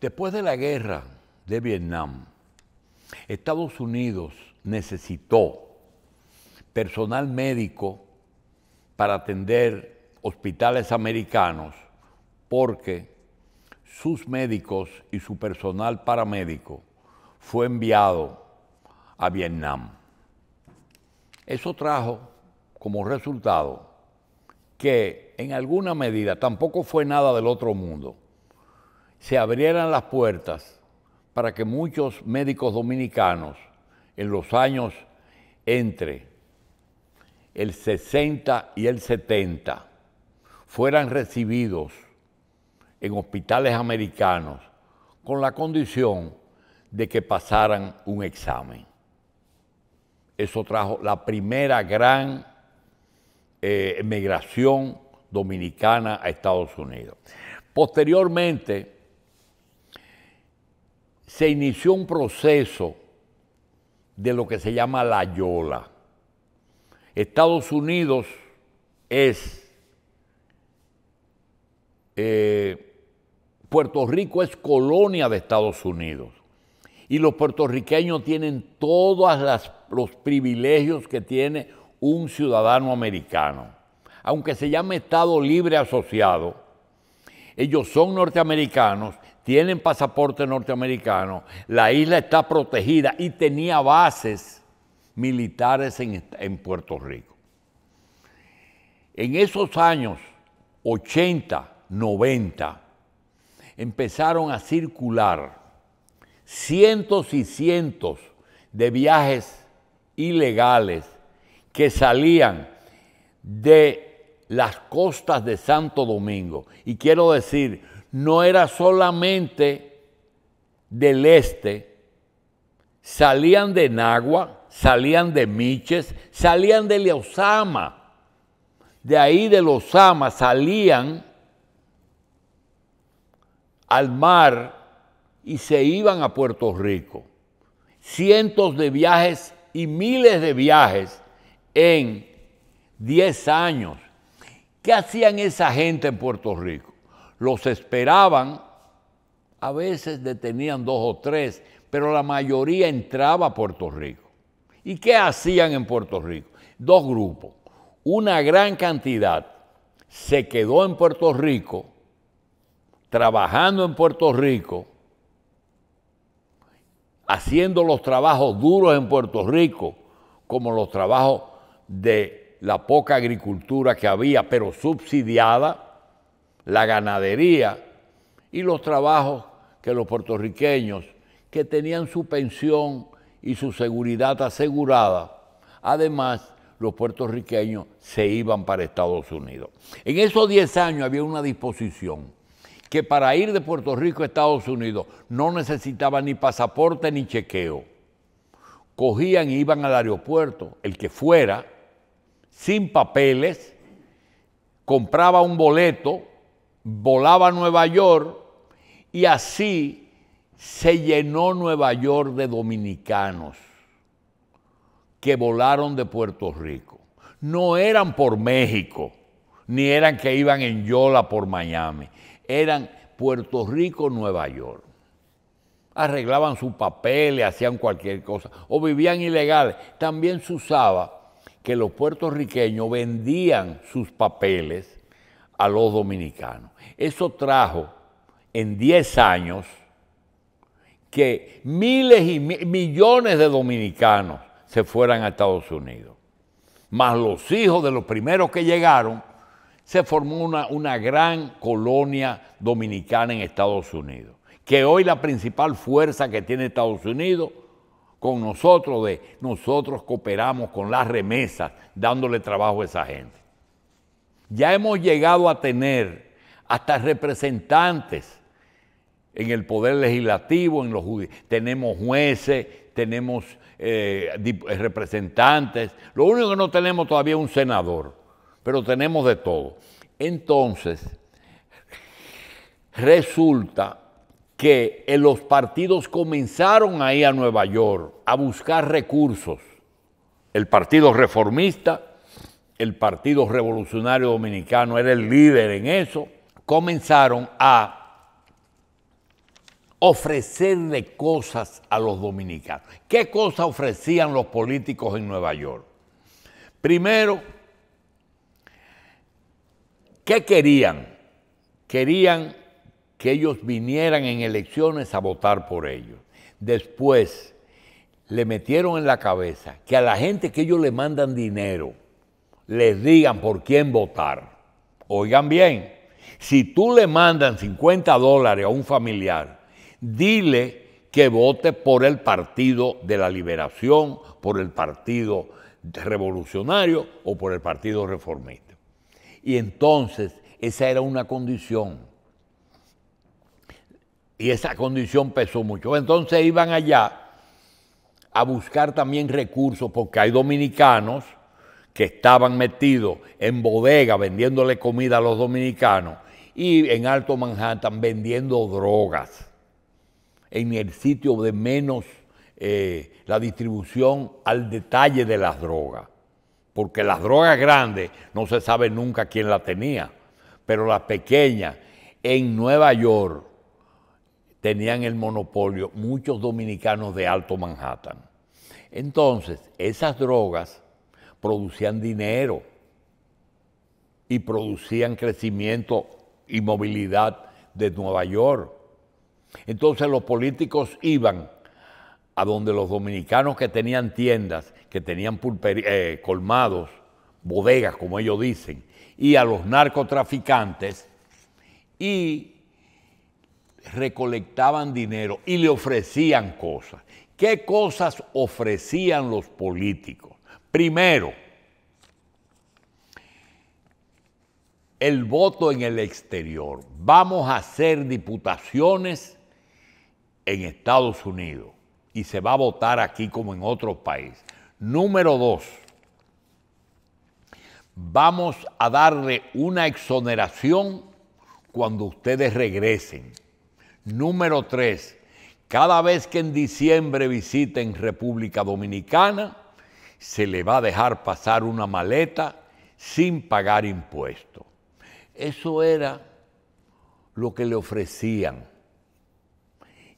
Después de la guerra de Vietnam, Estados Unidos necesitó personal médico para atender hospitales americanos porque sus médicos y su personal paramédico fue enviado a Vietnam. Eso trajo como resultado que en alguna medida tampoco fue nada del otro mundo se abrieran las puertas para que muchos médicos dominicanos en los años entre el 60 y el 70 fueran recibidos en hospitales americanos con la condición de que pasaran un examen. Eso trajo la primera gran eh, emigración dominicana a Estados Unidos. Posteriormente, se inició un proceso de lo que se llama la Yola. Estados Unidos es, eh, Puerto Rico es colonia de Estados Unidos y los puertorriqueños tienen todos los privilegios que tiene un ciudadano americano. Aunque se llame Estado Libre Asociado, ellos son norteamericanos tienen pasaporte norteamericano, la isla está protegida y tenía bases militares en, Puerto Rico. En esos años 80, 90, empezaron a circular cientos y cientos de viajes ilegales que salían de las costas de Santo Domingo. Y quiero decir, no era solamente del este, salían de Nagua, salían de Miches, salían de Leosama. De ahí de Losama salían al mar y se iban a Puerto Rico. Cientos de viajes y miles de viajes en 10 años. ¿Qué hacían esa gente en Puerto Rico? los esperaban, a veces detenían dos o tres, pero la mayoría entraba a Puerto Rico. ¿Y qué hacían en Puerto Rico? Dos grupos. Una gran cantidad se quedó en Puerto Rico, trabajando en Puerto Rico, haciendo los trabajos duros en Puerto Rico, como los trabajos de la poca agricultura que había, pero subsidiada, la ganadería y los trabajos que los puertorriqueños que tenían su pensión y su seguridad asegurada. Además, los puertorriqueños se iban para Estados Unidos. En esos 10 años había una disposición que para ir de Puerto Rico a Estados Unidos no necesitaba ni pasaporte ni chequeo. Cogían y iban al aeropuerto, el que fuera, sin papeles, compraba un boleto volaba a Nueva York y así se llenó Nueva York de dominicanos que volaron de Puerto Rico. No eran por México, ni eran que iban en Yola por Miami, eran Puerto Rico, Nueva York. Arreglaban sus papeles, hacían cualquier cosa, o vivían ilegales. También se usaba que los puertorriqueños vendían sus papeles a los dominicanos. Eso trajo en 10 años que miles y millones de dominicanos se fueran a Estados Unidos. Más los hijos de los primeros que llegaron, se formó una, una gran colonia dominicana en Estados Unidos, que hoy la principal fuerza que tiene Estados Unidos con nosotros de nosotros cooperamos con las remesas, dándole trabajo a esa gente. Ya hemos llegado a tener hasta representantes en el poder legislativo, en los tenemos jueces, tenemos eh, representantes. Lo único que no tenemos todavía es un senador, pero tenemos de todo. Entonces, resulta que eh, los partidos comenzaron ahí a Nueva York a buscar recursos. El Partido Reformista el Partido Revolucionario Dominicano era el líder en eso, comenzaron a ofrecerle cosas a los dominicanos. ¿Qué cosas ofrecían los políticos en Nueva York? Primero, ¿qué querían? Querían que ellos vinieran en elecciones a votar por ellos. Después, le metieron en la cabeza que a la gente que ellos le mandan dinero, les digan por quién votar. Oigan bien, si tú le mandan 50 dólares a un familiar, dile que vote por el Partido de la Liberación, por el Partido Revolucionario o por el Partido Reformista. Y entonces esa era una condición. Y esa condición pesó mucho. Entonces iban allá a buscar también recursos porque hay dominicanos que estaban metidos en bodega vendiéndole comida a los dominicanos y en Alto Manhattan vendiendo drogas en el sitio de menos eh, la distribución al detalle de las drogas. Porque las drogas grandes no se sabe nunca quién las tenía, pero las pequeñas en Nueva York tenían el monopolio muchos dominicanos de Alto Manhattan. Entonces, esas drogas producían dinero y producían crecimiento y movilidad de Nueva York. Entonces los políticos iban a donde los dominicanos que tenían tiendas, que tenían eh, colmados, bodegas, como ellos dicen, y a los narcotraficantes y recolectaban dinero y le ofrecían cosas. ¿Qué cosas ofrecían los políticos? Primero, el voto en el exterior. Vamos a hacer diputaciones en Estados Unidos y se va a votar aquí como en otros países. Número dos, vamos a darle una exoneración cuando ustedes regresen. Número tres, cada vez que en diciembre visiten República Dominicana, se le va a dejar pasar una maleta sin pagar impuesto. Eso era lo que le ofrecían.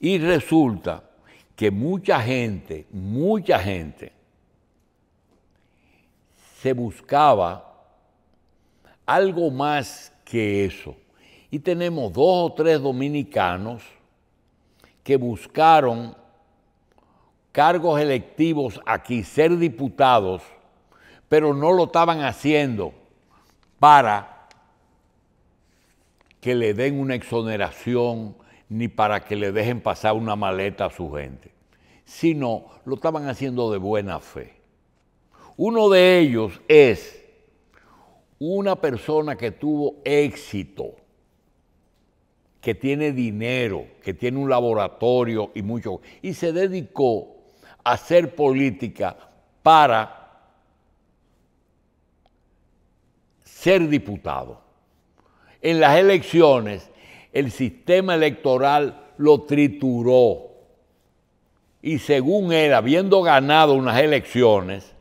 Y resulta que mucha gente, mucha gente, se buscaba algo más que eso. Y tenemos dos o tres dominicanos que buscaron cargos electivos aquí, ser diputados, pero no lo estaban haciendo para que le den una exoneración ni para que le dejen pasar una maleta a su gente, sino lo estaban haciendo de buena fe. Uno de ellos es una persona que tuvo éxito, que tiene dinero, que tiene un laboratorio y mucho, y se dedicó hacer política para ser diputado. En las elecciones el sistema electoral lo trituró y según él, habiendo ganado unas elecciones,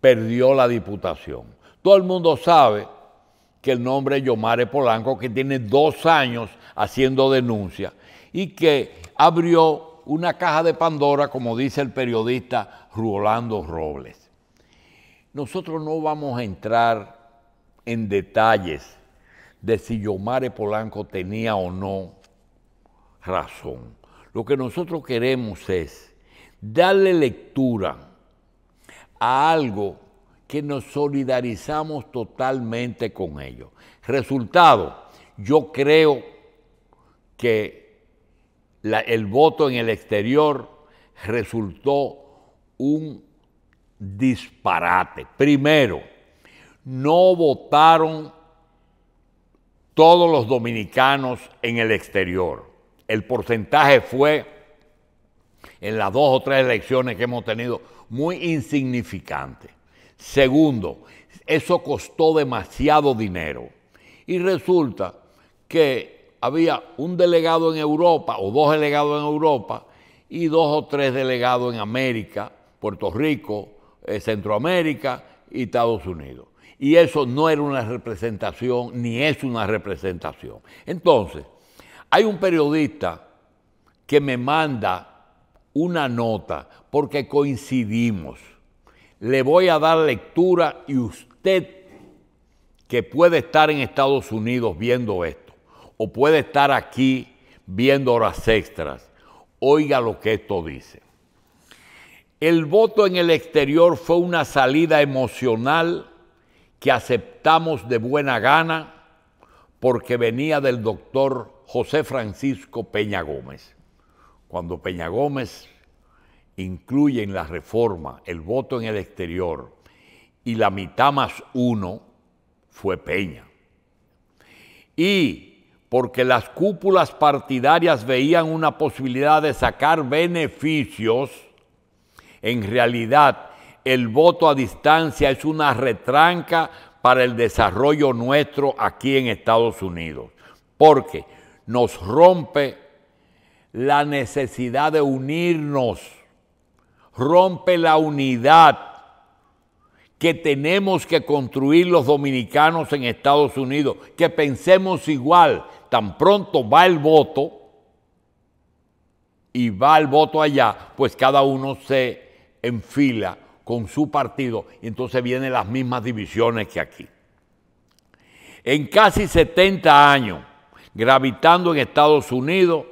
perdió la diputación. Todo el mundo sabe que el nombre es Yomare Polanco, que tiene dos años haciendo denuncia y que abrió una caja de Pandora, como dice el periodista Rolando Robles. Nosotros no vamos a entrar en detalles de si Yomare Polanco tenía o no razón. Lo que nosotros queremos es darle lectura a algo que nos solidarizamos totalmente con ellos. Resultado, yo creo que el voto en el exterior resultó un disparate. Primero, no votaron todos los dominicanos en el exterior. El porcentaje fue, en las dos o tres elecciones que hemos tenido, muy insignificante. Segundo, eso costó demasiado dinero. Y resulta que había un delegado en Europa o dos delegados en Europa y dos o tres delegados en América, Puerto Rico, eh, Centroamérica y Estados Unidos. Y eso no era una representación, ni es una representación. Entonces, hay un periodista que me manda una nota porque coincidimos. Le voy a dar lectura y usted que puede estar en Estados Unidos viendo esto o puede estar aquí viendo horas extras. Oiga lo que esto dice. El voto en el exterior fue una salida emocional que aceptamos de buena gana porque venía del doctor José Francisco Peña Gómez. Cuando Peña Gómez incluye en la reforma el voto en el exterior y la mitad más uno fue Peña. Y porque las cúpulas partidarias veían una posibilidad de sacar beneficios, en realidad el voto a distancia es una retranca para el desarrollo nuestro aquí en Estados Unidos, porque nos rompe la necesidad de unirnos, rompe la unidad que tenemos que construir los dominicanos en Estados Unidos, que pensemos igual, tan pronto va el voto y va el voto allá, pues cada uno se enfila con su partido y entonces vienen las mismas divisiones que aquí. En casi 70 años, gravitando en Estados Unidos,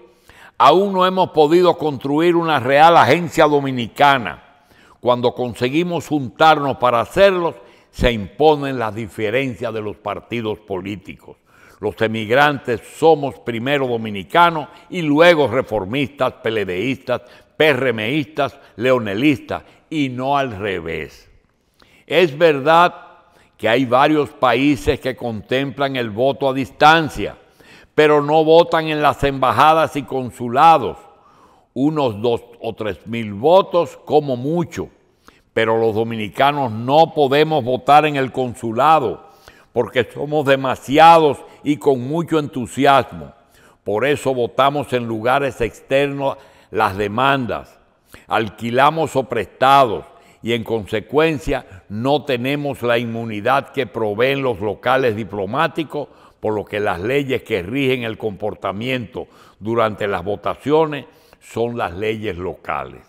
aún no hemos podido construir una real agencia dominicana. Cuando conseguimos juntarnos para hacerlos, se imponen las diferencias de los partidos políticos. Los emigrantes somos primero dominicanos y luego reformistas, peledeístas, PRMistas, leonelistas y no al revés. Es verdad que hay varios países que contemplan el voto a distancia, pero no votan en las embajadas y consulados, unos dos o tres mil votos como mucho, pero los dominicanos no podemos votar en el consulado porque somos demasiados y con mucho entusiasmo. Por eso votamos en lugares externos las demandas, alquilamos o prestados y en consecuencia no tenemos la inmunidad que proveen los locales diplomáticos, por lo que las leyes que rigen el comportamiento durante las votaciones son las leyes locales.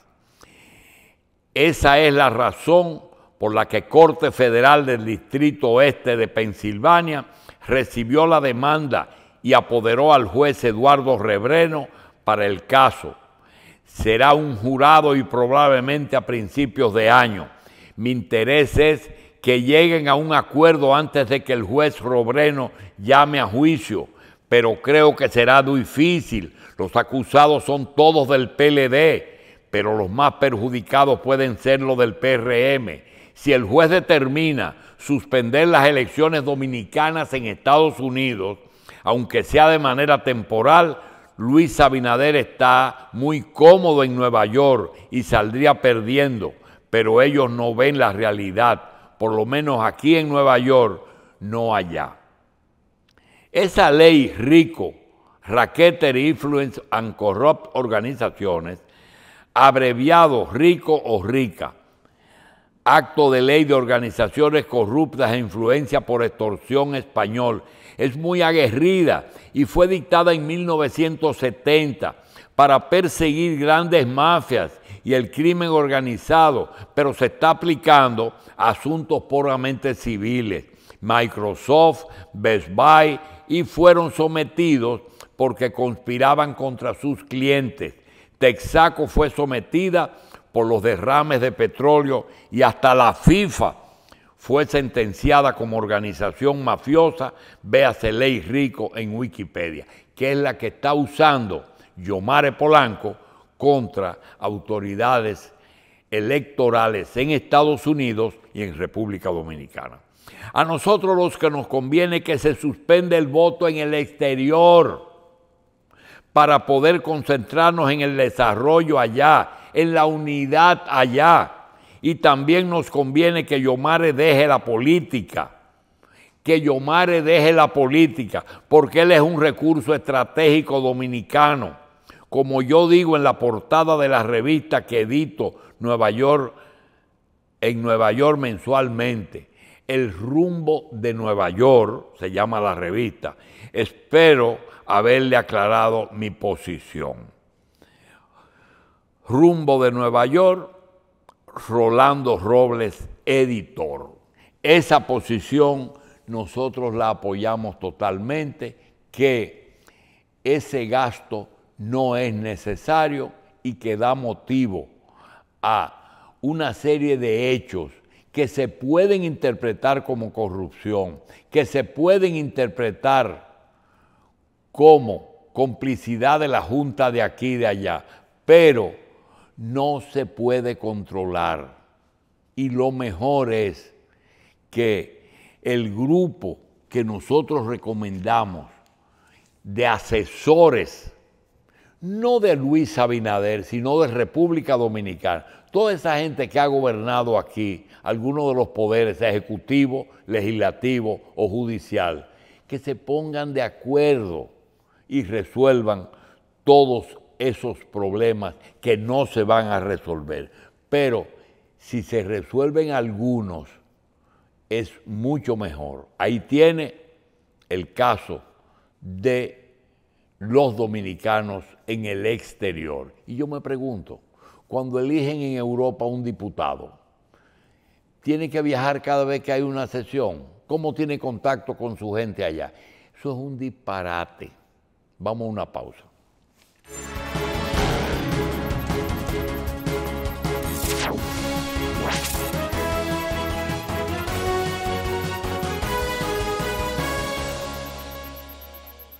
Esa es la razón por la que Corte Federal del Distrito Oeste de Pensilvania recibió la demanda y apoderó al juez Eduardo Rebreno para el caso. Será un jurado y probablemente a principios de año. Mi interés es que lleguen a un acuerdo antes de que el juez Rebreno llame a juicio, pero creo que será difícil. Los acusados son todos del PLD, pero los más perjudicados pueden ser los del PRM si el juez determina suspender las elecciones dominicanas en Estados Unidos, aunque sea de manera temporal, Luis Abinader está muy cómodo en Nueva York y saldría perdiendo, pero ellos no ven la realidad, por lo menos aquí en Nueva York, no allá. Esa ley rico, Raqueter Influence and Corrupt Organizaciones, abreviado rico o rica, acto de ley de organizaciones corruptas e influencia por extorsión español. Es muy aguerrida y fue dictada en 1970 para perseguir grandes mafias y el crimen organizado, pero se está aplicando a asuntos puramente civiles. Microsoft, Best Buy y fueron sometidos porque conspiraban contra sus clientes. Texaco fue sometida por los derrames de petróleo y hasta la FIFA fue sentenciada como organización mafiosa, véase Ley Rico en Wikipedia, que es la que está usando Yomare Polanco contra autoridades electorales en Estados Unidos y en República Dominicana. A nosotros los que nos conviene que se suspende el voto en el exterior para poder concentrarnos en el desarrollo allá en la unidad allá. Y también nos conviene que Yomare deje la política. Que Yomare deje la política, porque él es un recurso estratégico dominicano. Como yo digo en la portada de la revista que edito Nueva York, en Nueva York mensualmente, el rumbo de Nueva York, se llama la revista. Espero haberle aclarado mi posición rumbo de Nueva York, Rolando Robles, editor. Esa posición nosotros la apoyamos totalmente, que ese gasto no es necesario y que da motivo a una serie de hechos que se pueden interpretar como corrupción, que se pueden interpretar como complicidad de la Junta de aquí y de allá, pero no se puede controlar. Y lo mejor es que el grupo que nosotros recomendamos de asesores, no de Luis Abinader, sino de República Dominicana, toda esa gente que ha gobernado aquí, algunos de los poderes, ejecutivo, legislativo o judicial, que se pongan de acuerdo y resuelvan todos esos problemas que no se van a resolver. Pero si se resuelven algunos, es mucho mejor. Ahí tiene el caso de los dominicanos en el exterior. Y yo me pregunto, cuando eligen en Europa un diputado, tiene que viajar cada vez que hay una sesión, ¿cómo tiene contacto con su gente allá? Eso es un disparate. Vamos a una pausa.